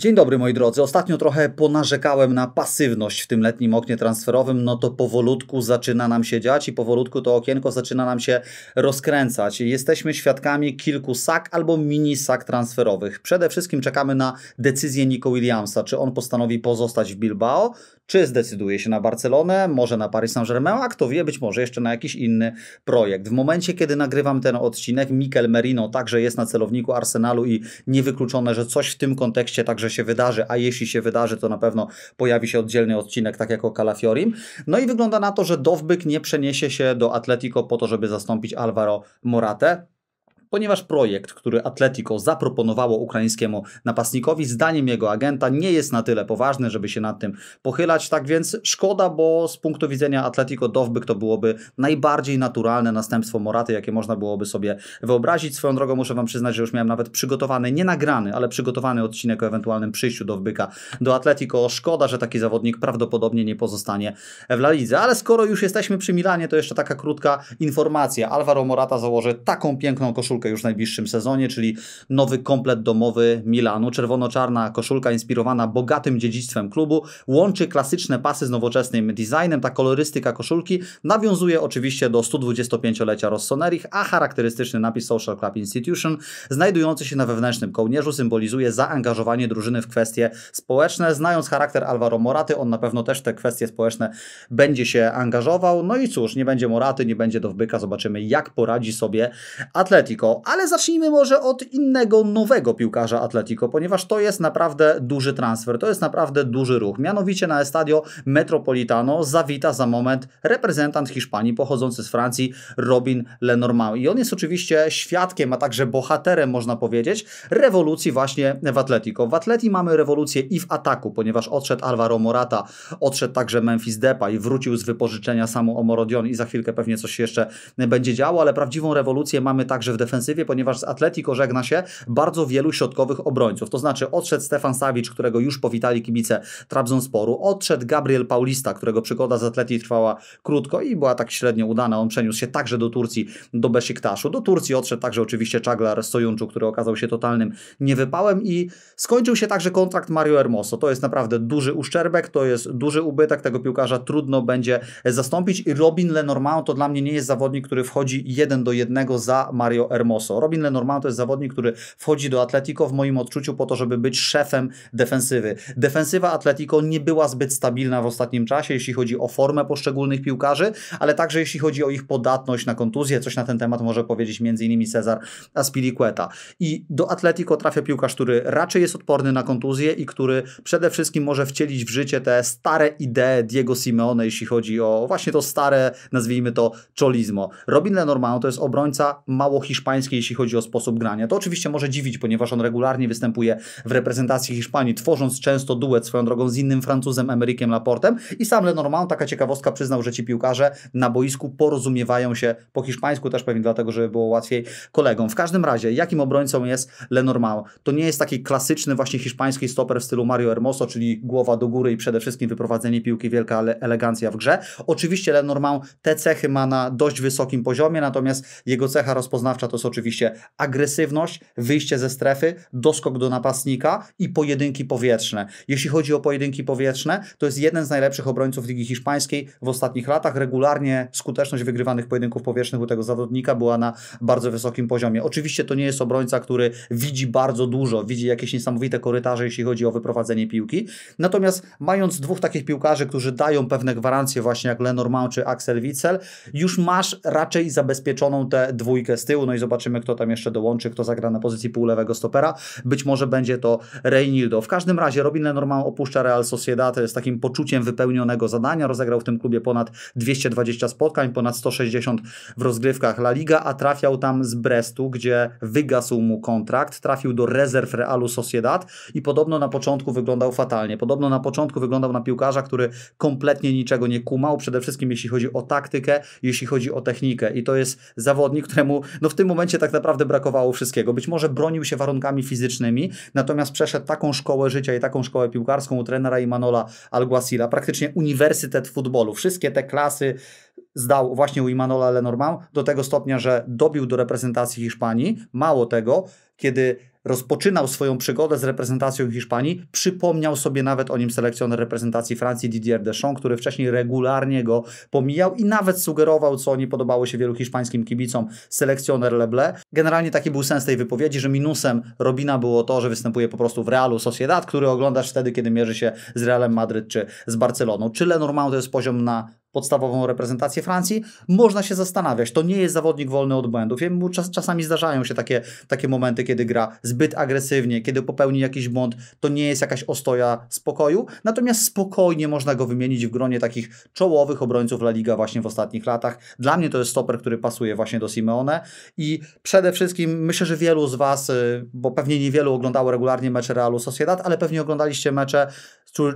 Dzień dobry moi drodzy. Ostatnio trochę ponarzekałem na pasywność w tym letnim oknie transferowym. No to powolutku zaczyna nam się dziać i powolutku to okienko zaczyna nam się rozkręcać. Jesteśmy świadkami kilku sak albo mini sak transferowych. Przede wszystkim czekamy na decyzję Nico Williamsa. Czy on postanowi pozostać w Bilbao, czy zdecyduje się na Barcelonę, może na Paris Saint-Germain, a kto wie, być może jeszcze na jakiś inny projekt. W momencie, kiedy nagrywam ten odcinek, Mikel Merino także jest na celowniku Arsenalu i niewykluczone, że coś w tym kontekście także że się wydarzy, a jeśli się wydarzy, to na pewno pojawi się oddzielny odcinek, tak jak o Calafiorim. No i wygląda na to, że Dowbyk nie przeniesie się do Atletico po to, żeby zastąpić Alvaro Moratę ponieważ projekt, który Atletico zaproponowało ukraińskiemu napastnikowi, zdaniem jego agenta, nie jest na tyle poważny, żeby się nad tym pochylać. Tak więc szkoda, bo z punktu widzenia Atletico Dowbyk to byłoby najbardziej naturalne następstwo Moraty, jakie można byłoby sobie wyobrazić. Swoją drogą muszę Wam przyznać, że już miałem nawet przygotowany, nie nagrany, ale przygotowany odcinek o ewentualnym przyjściu Dowbyka do Atletico. Szkoda, że taki zawodnik prawdopodobnie nie pozostanie w La Lidze. Ale skoro już jesteśmy przy Milanie, to jeszcze taka krótka informacja. Alvaro Morata założy taką piękną koszulkę koszulkę już w najbliższym sezonie, czyli nowy komplet domowy Milanu. Czerwono-czarna koszulka inspirowana bogatym dziedzictwem klubu, łączy klasyczne pasy z nowoczesnym designem. Ta kolorystyka koszulki nawiązuje oczywiście do 125-lecia Rossonerich, a charakterystyczny napis Social Club Institution, znajdujący się na wewnętrznym kołnierzu, symbolizuje zaangażowanie drużyny w kwestie społeczne. Znając charakter Alvaro Moraty, on na pewno też te kwestie społeczne będzie się angażował. No i cóż, nie będzie Moraty, nie będzie Dowbyka, zobaczymy jak poradzi sobie Atletico. Atletico, ale zacznijmy może od innego nowego piłkarza Atletico, ponieważ to jest naprawdę duży transfer, to jest naprawdę duży ruch. Mianowicie na Estadio Metropolitano zawita za moment reprezentant Hiszpanii pochodzący z Francji Robin Lenormand. I on jest oczywiście świadkiem, a także bohaterem można powiedzieć, rewolucji właśnie w Atletico. W Atleti mamy rewolucję i w ataku, ponieważ odszedł Alvaro Morata, odszedł także Memphis Depay, wrócił z wypożyczenia samu Omorodion i za chwilkę pewnie coś jeszcze będzie działo, ale prawdziwą rewolucję mamy także w defensywie ponieważ z Atletico żegna się bardzo wielu środkowych obrońców. To znaczy odszedł Stefan Sawicz, którego już powitali kibice Trabzonsporu, odszedł Gabriel Paulista, którego przygoda z Atletii trwała krótko i była tak średnio udana. On przeniósł się także do Turcji, do Besiktaszu. Do Turcji odszedł także oczywiście Czaglar Sojunczu, który okazał się totalnym niewypałem i skończył się także kontrakt Mario Hermoso. To jest naprawdę duży uszczerbek, to jest duży ubytek tego piłkarza, trudno będzie zastąpić i Robin Lenormand to dla mnie nie jest zawodnik, który wchodzi jeden do jednego za Mario Hermoso. Hermoso. Robin Lenormand to jest zawodnik, który wchodzi do Atletico w moim odczuciu po to, żeby być szefem defensywy. Defensywa Atletico nie była zbyt stabilna w ostatnim czasie, jeśli chodzi o formę poszczególnych piłkarzy, ale także jeśli chodzi o ich podatność na kontuzję. Coś na ten temat może powiedzieć m.in. Cezar Aspilicueta. I do Atletico trafia piłkarz, który raczej jest odporny na kontuzję i który przede wszystkim może wcielić w życie te stare idee Diego Simeone, jeśli chodzi o właśnie to stare, nazwijmy to, cholizmo. Robin Lenormand to jest obrońca mało hiszpański jeśli chodzi o sposób grania. To oczywiście może dziwić, ponieważ on regularnie występuje w reprezentacji Hiszpanii, tworząc często duet swoją drogą z innym Francuzem, Amerykiem Laportem i sam Lenormand, taka ciekawostka, przyznał, że ci piłkarze na boisku porozumiewają się po hiszpańsku, też pewnie dlatego, żeby było łatwiej kolegom. W każdym razie, jakim obrońcą jest Lenormand? To nie jest taki klasyczny właśnie hiszpański stoper w stylu Mario Hermoso, czyli głowa do góry i przede wszystkim wyprowadzenie piłki, wielka elegancja w grze. Oczywiście Lenormand te cechy ma na dość wysokim poziomie, natomiast jego cecha rozpoznawcza to są oczywiście agresywność, wyjście ze strefy, doskok do napastnika i pojedynki powietrzne. Jeśli chodzi o pojedynki powietrzne, to jest jeden z najlepszych obrońców Ligi Hiszpańskiej w ostatnich latach. Regularnie skuteczność wygrywanych pojedynków powietrznych u tego zawodnika była na bardzo wysokim poziomie. Oczywiście to nie jest obrońca, który widzi bardzo dużo, widzi jakieś niesamowite korytarze, jeśli chodzi o wyprowadzenie piłki. Natomiast mając dwóch takich piłkarzy, którzy dają pewne gwarancje, właśnie jak Lenormand czy Axel Witzel, już masz raczej zabezpieczoną tę dwójkę z tyłu. No i zobacz, Zobaczymy, kto tam jeszcze dołączy, kto zagra na pozycji półlewego stopera. Być może będzie to Reynildo. W każdym razie Robin Lenormand opuszcza Real Sociedad z takim poczuciem wypełnionego zadania. Rozegrał w tym klubie ponad 220 spotkań, ponad 160 w rozgrywkach La Liga, a trafiał tam z Brestu, gdzie wygasł mu kontrakt. Trafił do rezerw Realu Sociedad i podobno na początku wyglądał fatalnie. Podobno na początku wyglądał na piłkarza, który kompletnie niczego nie kumał. Przede wszystkim jeśli chodzi o taktykę, jeśli chodzi o technikę. I to jest zawodnik, któremu no w tym momencie momencie tak naprawdę brakowało wszystkiego. Być może bronił się warunkami fizycznymi, natomiast przeszedł taką szkołę życia i taką szkołę piłkarską u trenera Imanola Alguacila, praktycznie uniwersytet futbolu. Wszystkie te klasy zdał właśnie u Imanola Lenormand do tego stopnia, że dobił do reprezentacji Hiszpanii. Mało tego, kiedy rozpoczynał swoją przygodę z reprezentacją Hiszpanii, przypomniał sobie nawet o nim selekcjoner reprezentacji Francji Didier Deschamps, który wcześniej regularnie go pomijał i nawet sugerował, co nie podobało się wielu hiszpańskim kibicom, selekcjoner Leble. Generalnie taki był sens tej wypowiedzi, że minusem Robina było to, że występuje po prostu w Realu Sociedad, który oglądasz wtedy, kiedy mierzy się z Realem Madryt czy z Barceloną. Czy Lenormand to jest poziom na podstawową reprezentację Francji, można się zastanawiać. To nie jest zawodnik wolny od błędów. Wiem, czas, czasami zdarzają się takie, takie momenty, kiedy gra zbyt agresywnie, kiedy popełni jakiś błąd. To nie jest jakaś ostoja spokoju. Natomiast spokojnie można go wymienić w gronie takich czołowych obrońców La Liga właśnie w ostatnich latach. Dla mnie to jest stoper, który pasuje właśnie do Simeone i przede wszystkim myślę, że wielu z Was, y, bo pewnie niewielu oglądało regularnie mecze Realu Sociedad, ale pewnie oglądaliście mecze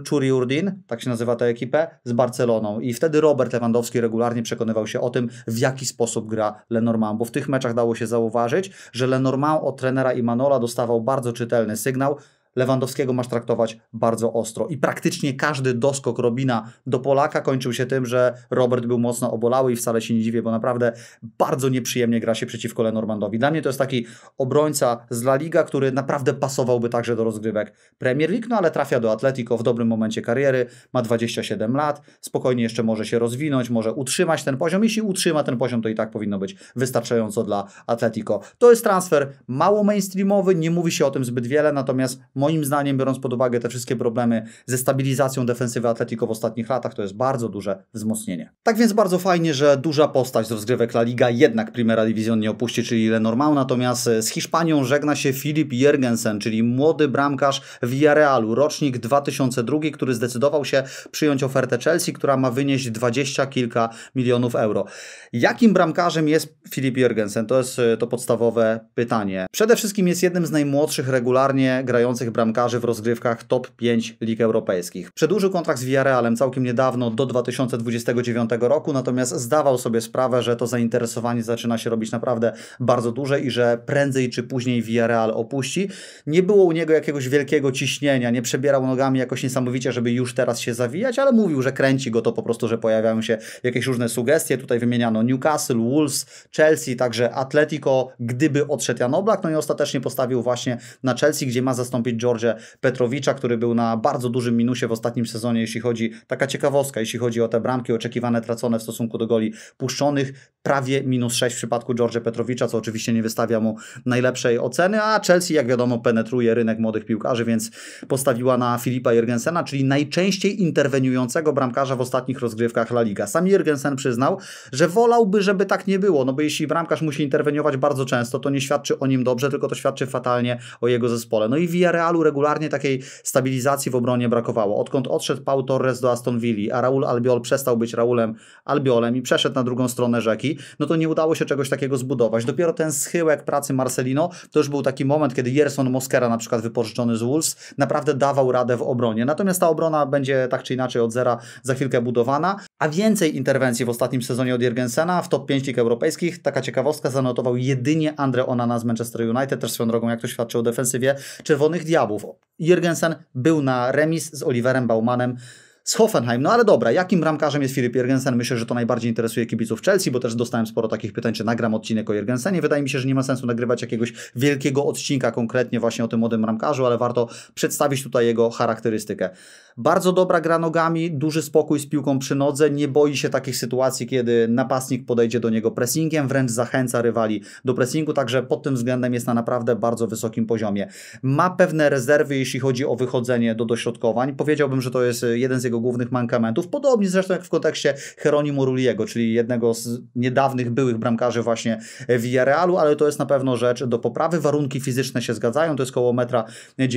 Czuri Urdin, tak się nazywa ta ekipę, z Barceloną. I wtedy Robert Lewandowski regularnie przekonywał się o tym, w jaki sposób gra Lenormand, bo w tych meczach dało się zauważyć, że Lenormand od trenera Imanola dostawał bardzo czytelny sygnał, Lewandowskiego masz traktować bardzo ostro. I praktycznie każdy doskok Robina do Polaka kończył się tym, że Robert był mocno obolały i wcale się nie dziwię, bo naprawdę bardzo nieprzyjemnie gra się przeciwko Lenormandowi. Dla mnie to jest taki obrońca z La Liga, który naprawdę pasowałby także do rozgrywek Premier League, no ale trafia do Atletico w dobrym momencie kariery, ma 27 lat, spokojnie jeszcze może się rozwinąć, może utrzymać ten poziom. Jeśli utrzyma ten poziom, to i tak powinno być wystarczająco dla Atletico. To jest transfer mało mainstreamowy, nie mówi się o tym zbyt wiele, natomiast Moim zdaniem, biorąc pod uwagę te wszystkie problemy ze stabilizacją defensywy Atletico w ostatnich latach, to jest bardzo duże wzmocnienie. Tak więc bardzo fajnie, że duża postać z rozgrywek La Liga jednak Primera Division nie opuści, czyli Lenormand, natomiast e, z Hiszpanią żegna się Filip Jergensen, czyli młody bramkarz Villarrealu, rocznik 2002, który zdecydował się przyjąć ofertę Chelsea, która ma wynieść dwadzieścia kilka milionów euro. Jakim bramkarzem jest Filip Jergensen? To jest e, to podstawowe pytanie. Przede wszystkim jest jednym z najmłodszych regularnie grających bramkarzy w rozgrywkach top 5 lig europejskich. Przedłużył kontrakt z Villarrealem całkiem niedawno, do 2029 roku, natomiast zdawał sobie sprawę, że to zainteresowanie zaczyna się robić naprawdę bardzo duże i że prędzej czy później Villarreal opuści. Nie było u niego jakiegoś wielkiego ciśnienia, nie przebierał nogami jakoś niesamowicie, żeby już teraz się zawijać, ale mówił, że kręci go to po prostu, że pojawiają się jakieś różne sugestie. Tutaj wymieniano Newcastle, Wolves, Chelsea, także Atletico, gdyby odszedł Jan Oblak, no i ostatecznie postawił właśnie na Chelsea, gdzie ma zastąpić George'a Petrowicza, który był na bardzo dużym minusie w ostatnim sezonie, jeśli chodzi, taka ciekawostka, jeśli chodzi o te bramki oczekiwane, tracone w stosunku do goli puszczonych, prawie minus 6 w przypadku George'a Petrowicza, co oczywiście nie wystawia mu najlepszej oceny, a Chelsea, jak wiadomo, penetruje rynek młodych piłkarzy, więc postawiła na Filipa Jergensena, czyli najczęściej interweniującego bramkarza w ostatnich rozgrywkach La Liga. Sam Jergensen przyznał, że wolałby, żeby tak nie było, no bo jeśli bramkarz musi interweniować bardzo często, to nie świadczy o nim dobrze, tylko to świadczy fatalnie o jego zespole. No i Villarreal realu regularnie takiej stabilizacji w obronie brakowało. Odkąd odszedł Paul Torres do Aston Villa, a Raul Albiol przestał być Raulem Albiolem i przeszedł na drugą stronę rzeki, no to nie udało się czegoś takiego zbudować. Dopiero ten schyłek pracy Marcelino to już był taki moment, kiedy Jerson Moskera na przykład wypożyczony z Wolves naprawdę dawał radę w obronie. Natomiast ta obrona będzie tak czy inaczej od zera za chwilkę budowana, a więcej interwencji w ostatnim sezonie od Jergensena w top 5 lig europejskich. Taka ciekawostka zanotował jedynie Andre Onana z Manchester United, też swoją drogą jak to świadczy o defensywie Czerwonych Diabłów słabów. Jürgensen był na remis z Oliverem Baumanem z Hoffenheim. No ale dobra, jakim bramkarzem jest Filip Jergensen? Myślę, że to najbardziej interesuje kibiców Chelsea, bo też dostałem sporo takich pytań, czy nagram odcinek o Jergensenie. Wydaje mi się, że nie ma sensu nagrywać jakiegoś wielkiego odcinka konkretnie właśnie o tym młodym bramkarzu, ale warto przedstawić tutaj jego charakterystykę. Bardzo dobra gra nogami, duży spokój z piłką przy nodze, nie boi się takich sytuacji, kiedy napastnik podejdzie do niego pressingiem, wręcz zachęca rywali do pressingu, także pod tym względem jest na naprawdę bardzo wysokim poziomie. Ma pewne rezerwy, jeśli chodzi o wychodzenie do dośrodkowań. Powiedziałbym, że to jest jeden z jego głównych mankamentów, podobnie zresztą jak w kontekście Heronimu Ruliego, czyli jednego z niedawnych byłych bramkarzy właśnie Realu, ale to jest na pewno rzecz do poprawy. Warunki fizyczne się zgadzają, to jest koło metra m,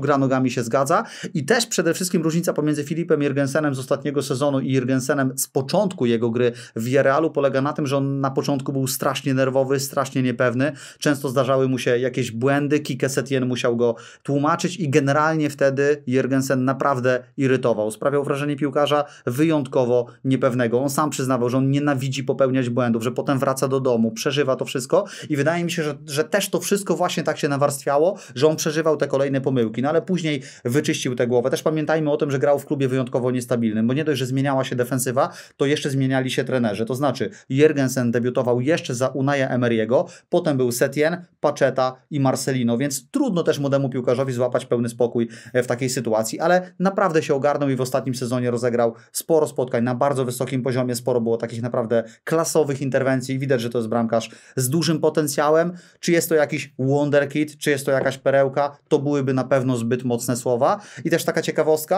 gra nogami się zgadza i też przede wszystkim wszystkim różnica pomiędzy Filipem Jergensenem z ostatniego sezonu i Jergensenem z początku jego gry w Realu polega na tym, że on na początku był strasznie nerwowy, strasznie niepewny. Często zdarzały mu się jakieś błędy, Kike Setien musiał go tłumaczyć i generalnie wtedy Jergensen naprawdę irytował. Sprawiał wrażenie piłkarza wyjątkowo niepewnego. On sam przyznawał, że on nienawidzi popełniać błędów, że potem wraca do domu, przeżywa to wszystko i wydaje mi się, że, że też to wszystko właśnie tak się nawarstwiało, że on przeżywał te kolejne pomyłki, no ale później wyczyścił tę głowę. Też pamiętajmy, pamiętajmy o tym, że grał w klubie wyjątkowo niestabilnym, bo nie dość, że zmieniała się defensywa, to jeszcze zmieniali się trenerzy. To znaczy, Jergensen debiutował jeszcze za Unaja Emery'ego, potem był Setien, Paceta i Marcelino, więc trudno też młodemu piłkarzowi złapać pełny spokój e, w takiej sytuacji, ale naprawdę się ogarnął i w ostatnim sezonie rozegrał sporo spotkań na bardzo wysokim poziomie, sporo było takich naprawdę klasowych interwencji. Widać, że to jest bramkarz z dużym potencjałem. Czy jest to jakiś wonderkid, czy jest to jakaś perełka, to byłyby na pewno zbyt mocne słowa. I też taka ciekawostka,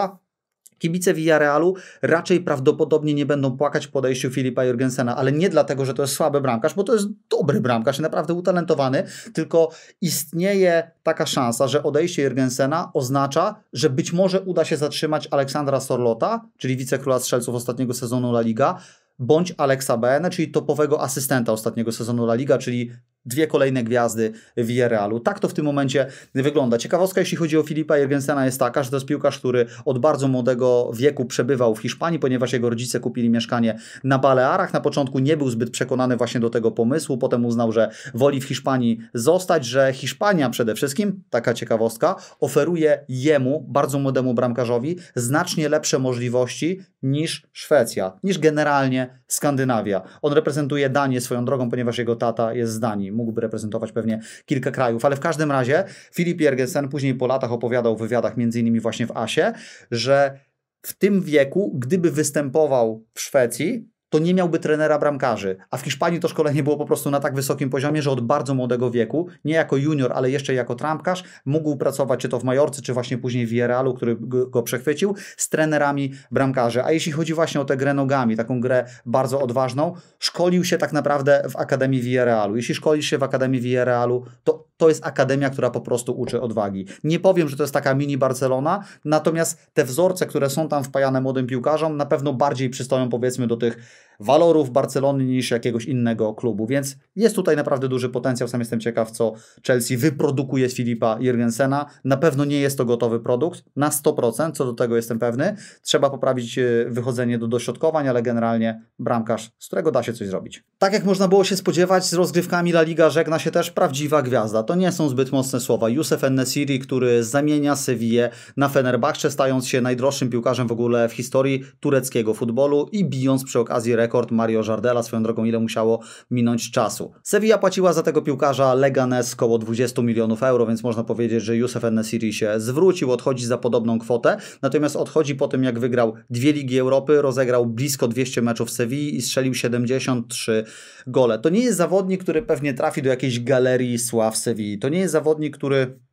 Kibice Villarealu raczej prawdopodobnie nie będą płakać po odejściu Filipa Jurgensena, ale nie dlatego, że to jest słaby bramkarz, bo to jest dobry bramkarz, naprawdę utalentowany, tylko istnieje taka szansa, że odejście Jurgensena oznacza, że być może uda się zatrzymać Aleksandra Sorlota, czyli wicekróla strzelców ostatniego sezonu La Liga, bądź Aleksa Bene, czyli topowego asystenta ostatniego sezonu La Liga, czyli dwie kolejne gwiazdy w Realu. Tak to w tym momencie wygląda. Ciekawostka, jeśli chodzi o Filipa Jergensena, jest taka, że to jest piłkarz, który od bardzo młodego wieku przebywał w Hiszpanii, ponieważ jego rodzice kupili mieszkanie na Balearach. Na początku nie był zbyt przekonany właśnie do tego pomysłu, potem uznał, że woli w Hiszpanii zostać, że Hiszpania przede wszystkim, taka ciekawostka, oferuje jemu, bardzo młodemu bramkarzowi, znacznie lepsze możliwości niż Szwecja, niż generalnie Skandynawia. On reprezentuje Danię swoją drogą, ponieważ jego tata jest z Danii. Mógłby reprezentować pewnie kilka krajów, ale w każdym razie Filip Jergensen później po latach opowiadał w wywiadach, między innymi właśnie w Asie, że w tym wieku, gdyby występował w Szwecji, to nie miałby trenera bramkarzy. A w Hiszpanii to szkolenie było po prostu na tak wysokim poziomie, że od bardzo młodego wieku, nie jako junior, ale jeszcze jako trampkarz, mógł pracować czy to w Majorce, czy właśnie później w Realu, który go przechwycił, z trenerami bramkarzy. A jeśli chodzi właśnie o tę grę nogami, taką grę bardzo odważną, szkolił się tak naprawdę w Akademii Vieralu. Jeśli szkolisz się w Akademii Vieralu, to to jest akademia, która po prostu uczy odwagi. Nie powiem, że to jest taka mini Barcelona, natomiast te wzorce, które są tam wpajane młodym piłkarzom, na pewno bardziej przystoją powiedzmy do tych walorów Barcelony niż jakiegoś innego klubu, więc jest tutaj naprawdę duży potencjał. Sam jestem ciekaw, co Chelsea wyprodukuje z Filipa Jurgensena. Na pewno nie jest to gotowy produkt, na 100%, co do tego jestem pewny. Trzeba poprawić e, wychodzenie do dośrodkowań, ale generalnie bramkarz, z którego da się coś zrobić. Tak jak można było się spodziewać, z rozgrywkami La Liga żegna się też prawdziwa gwiazda. To nie są zbyt mocne słowa. Youssef Nesiri, który zamienia Sewillę na Fenerbahce, stając się najdroższym piłkarzem w ogóle w historii tureckiego futbolu i bijąc przy okazji rekord Mario Jardela. Swoją drogą ile musiało minąć czasu. Sevilla płaciła za tego piłkarza Leganes około 20 milionów euro, więc można powiedzieć, że Youssef Nesiri się zwrócił, odchodzi za podobną kwotę. Natomiast odchodzi po tym, jak wygrał dwie Ligi Europy, rozegrał blisko 200 meczów w Sevilla i strzelił 73 gole. To nie jest zawodnik, który pewnie trafi do jakiejś galerii sław Sevilla. To nie jest zawodnik, który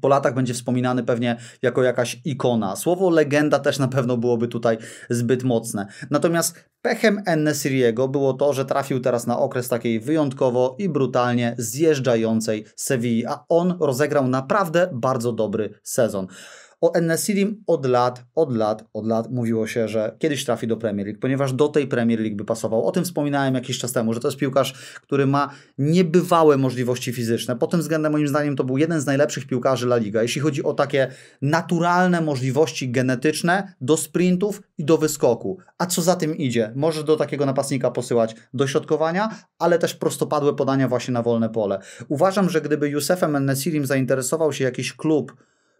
po latach będzie wspominany pewnie jako jakaś ikona. Słowo legenda też na pewno byłoby tutaj zbyt mocne. Natomiast pechem Enesiriego było to, że trafił teraz na okres takiej wyjątkowo i brutalnie zjeżdżającej Sewilli, a on rozegrał naprawdę bardzo dobry sezon. O Ennesirim od lat, od lat, od lat mówiło się, że kiedyś trafi do Premier League, ponieważ do tej Premier League by pasował. O tym wspominałem jakiś czas temu, że to jest piłkarz, który ma niebywałe możliwości fizyczne. Pod tym względem moim zdaniem to był jeden z najlepszych piłkarzy La Liga. Jeśli chodzi o takie naturalne możliwości genetyczne do sprintów i do wyskoku. A co za tym idzie? Może do takiego napastnika posyłać dośrodkowania, ale też prostopadłe podania właśnie na wolne pole. Uważam, że gdyby Józefem Ennesirim zainteresował się jakiś klub,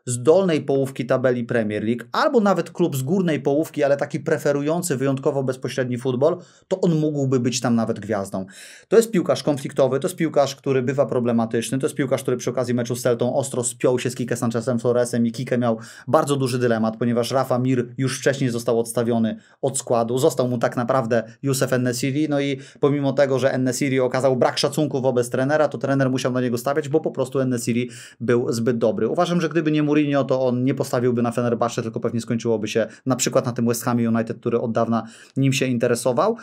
z dolnej połówki tabeli Premier League, albo nawet klub z górnej połówki, ale taki preferujący wyjątkowo bezpośredni futbol, to on mógłby być tam nawet gwiazdą. To jest piłkarz konfliktowy, to jest piłkarz, który bywa problematyczny, to jest piłkarz, który przy okazji meczu z Celtą ostro spiął się z Kike Sanchezem Floresem i Kike miał bardzo duży dylemat, ponieważ Rafa Mir już wcześniej został odstawiony od składu, został mu tak naprawdę Youssef Ennesiri, no i pomimo tego, że Ennesiri okazał brak szacunku wobec trenera, to trener musiał na niego stawiać, bo po prostu Ennesiri był zbyt dobry. Uważam, że gdyby nie Mourinho, to on nie postawiłby na Fenerbahce, tylko pewnie skończyłoby się na przykład na tym West Ham United, który od dawna nim się interesował.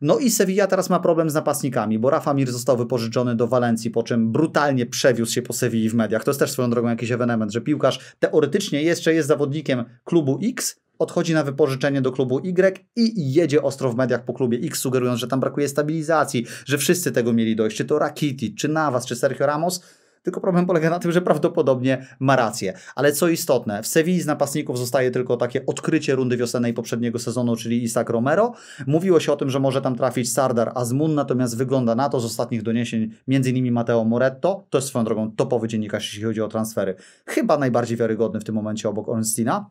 No i Sevilla teraz ma problem z napastnikami, bo Rafa Mir został wypożyczony do Walencji, po czym brutalnie przewiózł się po Sewilli w mediach. To jest też swoją drogą jakiś ewenement, że piłkarz teoretycznie jeszcze jest zawodnikiem klubu X, odchodzi na wypożyczenie do klubu Y i jedzie ostro w mediach po klubie X, sugerując, że tam brakuje stabilizacji, że wszyscy tego mieli dojść, czy to Rakiti, czy Navas, czy Sergio Ramos tylko problem polega na tym, że prawdopodobnie ma rację. Ale co istotne, w Sewilli z napastników zostaje tylko takie odkrycie rundy wiosennej poprzedniego sezonu, czyli Isaac Romero. Mówiło się o tym, że może tam trafić Sardar Azmun, natomiast wygląda na to z ostatnich doniesień, między innymi Matteo Moretto, to jest swoją drogą topowy dziennikarz, jeśli chodzi o transfery, chyba najbardziej wiarygodny w tym momencie obok Ornstina.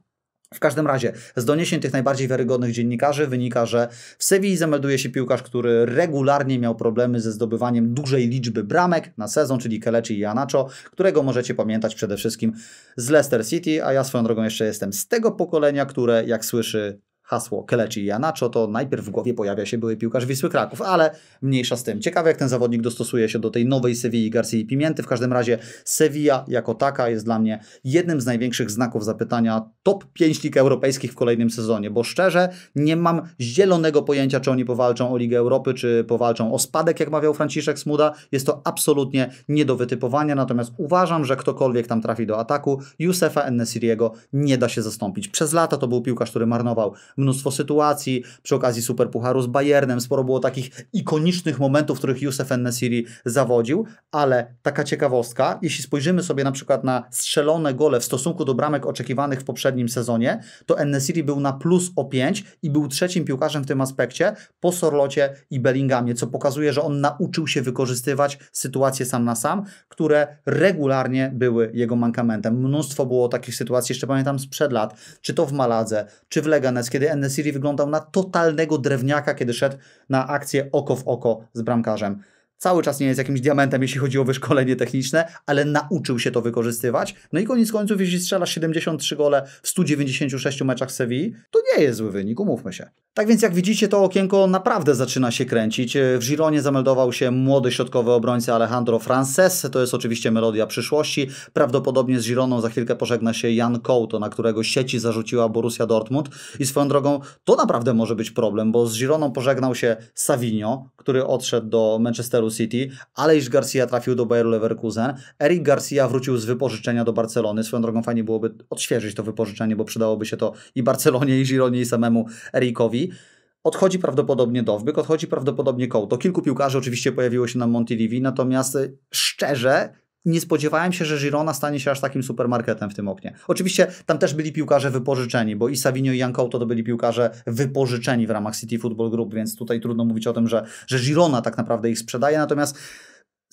W każdym razie, z doniesień tych najbardziej wiarygodnych dziennikarzy wynika, że w Sewilli zamelduje się piłkarz, który regularnie miał problemy ze zdobywaniem dużej liczby bramek na sezon, czyli Kelechi Janacho, którego możecie pamiętać przede wszystkim z Leicester City, a ja swoją drogą jeszcze jestem z tego pokolenia, które jak słyszy hasło Keleci Janaczo, to najpierw w głowie pojawia się były piłkarz Wisły Kraków, ale mniejsza z tym. Ciekawe jak ten zawodnik dostosuje się do tej nowej Sewilli Garcia i Pimienty. W każdym razie Sevilla jako taka jest dla mnie jednym z największych znaków zapytania top 5 lig europejskich w kolejnym sezonie, bo szczerze nie mam zielonego pojęcia, czy oni powalczą o Ligę Europy, czy powalczą o spadek, jak mawiał Franciszek Smuda. Jest to absolutnie nie do wytypowania, natomiast uważam, że ktokolwiek tam trafi do ataku, Józefa Enesiriego nie da się zastąpić. Przez lata to był piłkarz, który marnował mnóstwo sytuacji, przy okazji Super Pucharu z Bayernem, sporo było takich ikonicznych momentów, w których Youssef Nesiri zawodził, ale taka ciekawostka, jeśli spojrzymy sobie na przykład na strzelone gole w stosunku do bramek oczekiwanych w poprzednim sezonie, to Nesiri był na plus o 5 i był trzecim piłkarzem w tym aspekcie po Sorlocie i Bellinghamie, co pokazuje, że on nauczył się wykorzystywać sytuacje sam na sam, które regularnie były jego mankamentem. Mnóstwo było takich sytuacji, jeszcze pamiętam sprzed lat, czy to w Maladze, czy w Leganes, kiedy kiedy wyglądał na totalnego drewniaka, kiedy szedł na akcję oko w oko z bramkarzem cały czas nie jest jakimś diamentem, jeśli chodzi o wyszkolenie techniczne, ale nauczył się to wykorzystywać. No i koniec końców, jeśli strzela 73 gole w 196 meczach w to nie jest zły wynik, umówmy się. Tak więc jak widzicie, to okienko naprawdę zaczyna się kręcić. W Gironie zameldował się młody środkowy obrońca Alejandro Frances, to jest oczywiście melodia przyszłości. Prawdopodobnie z Gironą za chwilkę pożegna się Jan Couto, na którego sieci zarzuciła Borussia Dortmund. I swoją drogą to naprawdę może być problem, bo z Gironą pożegnał się Savinio, który odszedł do Manchesteru City, Aleix Garcia trafił do Bayer Leverkusen, Eric Garcia wrócił z wypożyczenia do Barcelony. Swoją drogą fajnie byłoby odświeżyć to wypożyczenie, bo przydałoby się to i Barcelonie, i Gironie, i samemu Ericowi. Odchodzi prawdopodobnie Dowbyk, odchodzi prawdopodobnie Kołto. Kilku piłkarzy oczywiście pojawiło się na Montilivi, natomiast e, szczerze nie spodziewałem się, że Girona stanie się aż takim supermarketem w tym oknie. Oczywiście tam też byli piłkarze wypożyczeni, bo i Savinio i Janko to byli piłkarze wypożyczeni w ramach City Football Group, więc tutaj trudno mówić o tym, że, że Girona tak naprawdę ich sprzedaje, natomiast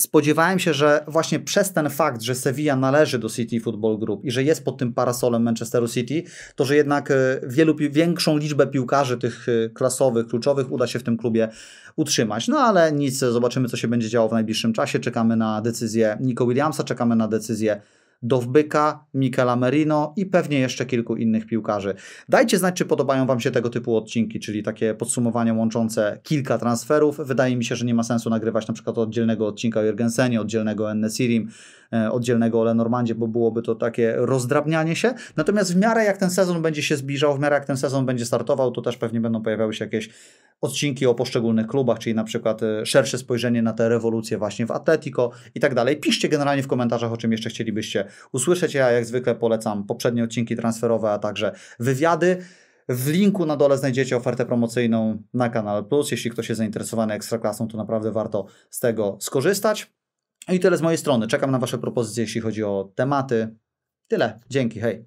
spodziewałem się, że właśnie przez ten fakt, że Sevilla należy do City Football Group i że jest pod tym parasolem Manchesteru City, to że jednak e, wielu, większą liczbę piłkarzy tych e, klasowych, kluczowych uda się w tym klubie utrzymać. No ale nic, zobaczymy co się będzie działo w najbliższym czasie. Czekamy na decyzję Nico Williamsa, czekamy na decyzję Dowbyka, Michela Merino i pewnie jeszcze kilku innych piłkarzy. Dajcie znać, czy podobają Wam się tego typu odcinki, czyli takie podsumowania łączące kilka transferów. Wydaje mi się, że nie ma sensu nagrywać na przykład oddzielnego odcinka o Jergensenie, oddzielnego Sirim, e, oddzielnego o Lenormandzie, bo byłoby to takie rozdrabnianie się. Natomiast w miarę jak ten sezon będzie się zbliżał, w miarę jak ten sezon będzie startował, to też pewnie będą pojawiały się jakieś odcinki o poszczególnych klubach, czyli na przykład e, szersze spojrzenie na te rewolucje właśnie w Atletico i tak dalej. Piszcie generalnie w komentarzach, o czym jeszcze chcielibyście usłyszeć. Ja jak zwykle polecam poprzednie odcinki transferowe, a także wywiady. W linku na dole znajdziecie ofertę promocyjną na Kanal Plus. Jeśli ktoś jest zainteresowany ekstraklasą, to naprawdę warto z tego skorzystać. I tyle z mojej strony. Czekam na Wasze propozycje, jeśli chodzi o tematy. Tyle. Dzięki. Hej.